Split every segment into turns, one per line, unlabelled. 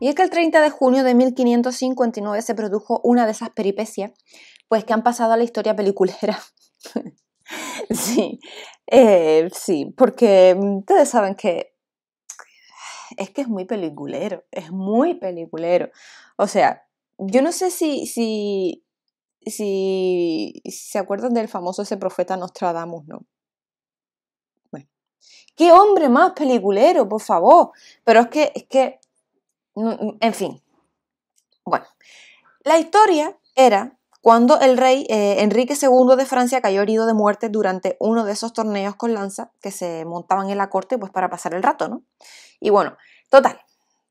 Y es que el 30 de junio de 1559 se produjo una de esas peripecias, pues que han pasado a la historia peliculera. sí, eh, sí, porque mm, ustedes saben que es que es muy peliculero, es muy peliculero. O sea, yo no sé si, si, se acuerdan del famoso ese profeta Nostradamus, ¿no? qué hombre más peliculero, por favor. Pero es que, es que Mm, mm, en fin. Bueno, la historia era cuando el rey eh, Enrique II de Francia cayó herido de muerte durante uno de esos torneos con lanza que se montaban en la corte pues para pasar el rato, ¿no? Y bueno, total,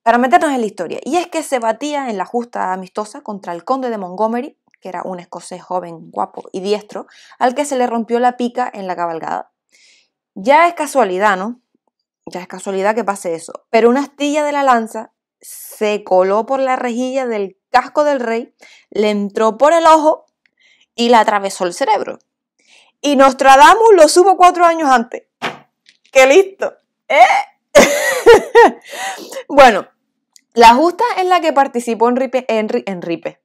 para meternos en la historia, y es que se batía en la justa amistosa contra el conde de Montgomery, que era un escocés joven, guapo y diestro, al que se le rompió la pica en la cabalgada. Ya es casualidad, ¿no? Ya es casualidad que pase eso, pero una astilla de la lanza se coló por la rejilla del casco del rey, le entró por el ojo y le atravesó el cerebro. Y Nostradamus lo supo cuatro años antes. ¡Qué listo! ¿Eh? bueno, la justa en la que participó Enrique, Enrique, Enrique,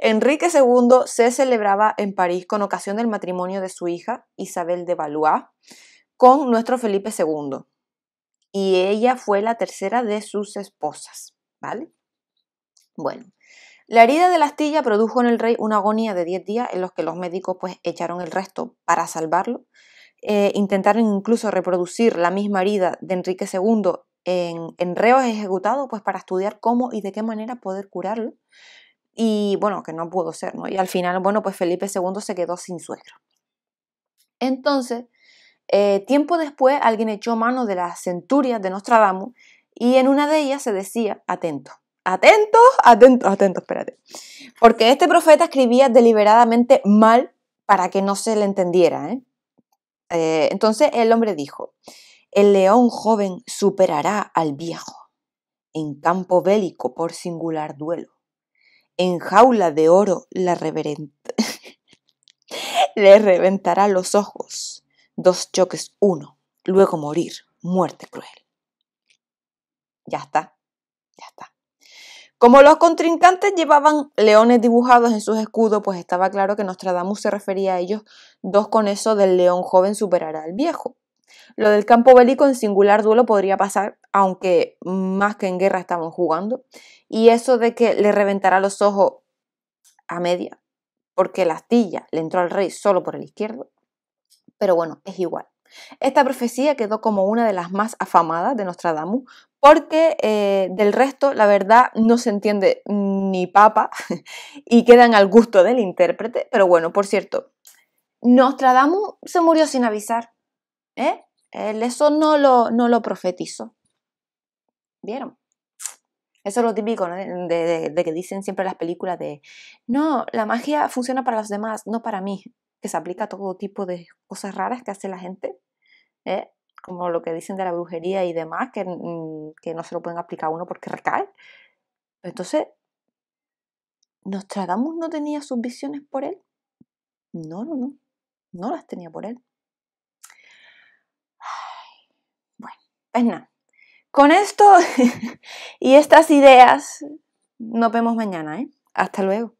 Enrique II se celebraba en París con ocasión del matrimonio de su hija Isabel de Valois con nuestro Felipe II y ella fue la tercera de sus esposas, ¿vale? Bueno, la herida de la astilla produjo en el rey una agonía de 10 días en los que los médicos pues echaron el resto para salvarlo. Eh, intentaron incluso reproducir la misma herida de Enrique II en, en reos ejecutados pues para estudiar cómo y de qué manera poder curarlo. Y bueno, que no pudo ser, ¿no? Y al final, bueno, pues Felipe II se quedó sin suegro. Entonces, eh, tiempo después alguien echó mano de las centurias de Nostradamus y en una de ellas se decía, atento, atento, atento, atento, espérate, porque este profeta escribía deliberadamente mal para que no se le entendiera. ¿eh? Eh, entonces el hombre dijo, el león joven superará al viejo en campo bélico por singular duelo. En jaula de oro la reverente le reventará los ojos dos choques uno, luego morir, muerte cruel. Ya está, ya está. Como los contrincantes llevaban leones dibujados en sus escudos, pues estaba claro que Nostradamus se refería a ellos dos con eso del león joven superará al viejo. Lo del campo bélico en singular duelo podría pasar, aunque más que en guerra estaban jugando. Y eso de que le reventará los ojos a media, porque la astilla le entró al rey solo por el izquierdo, pero bueno, es igual. Esta profecía quedó como una de las más afamadas de Nostradamus, porque eh, del resto, la verdad, no se entiende ni papa y quedan al gusto del intérprete. Pero bueno, por cierto, Nostradamus se murió sin avisar. ¿eh? Él eso no lo, no lo profetizó. ¿Vieron? Eso es lo típico de, de, que dicen siempre las películas de, no, la magia funciona para los demás, no para mí que se aplica a todo tipo de cosas raras que hace la gente, ¿eh? como lo que dicen de la brujería y demás, mm, que, no se lo pueden aplicar a uno porque recae. Entonces, ¿Nostradamus no tenía sus visiones por él? No, no, no. No las tenía por él. bueno, pues nada. Con esto y estas ideas, nos vemos mañana, ¿eh? Hasta luego.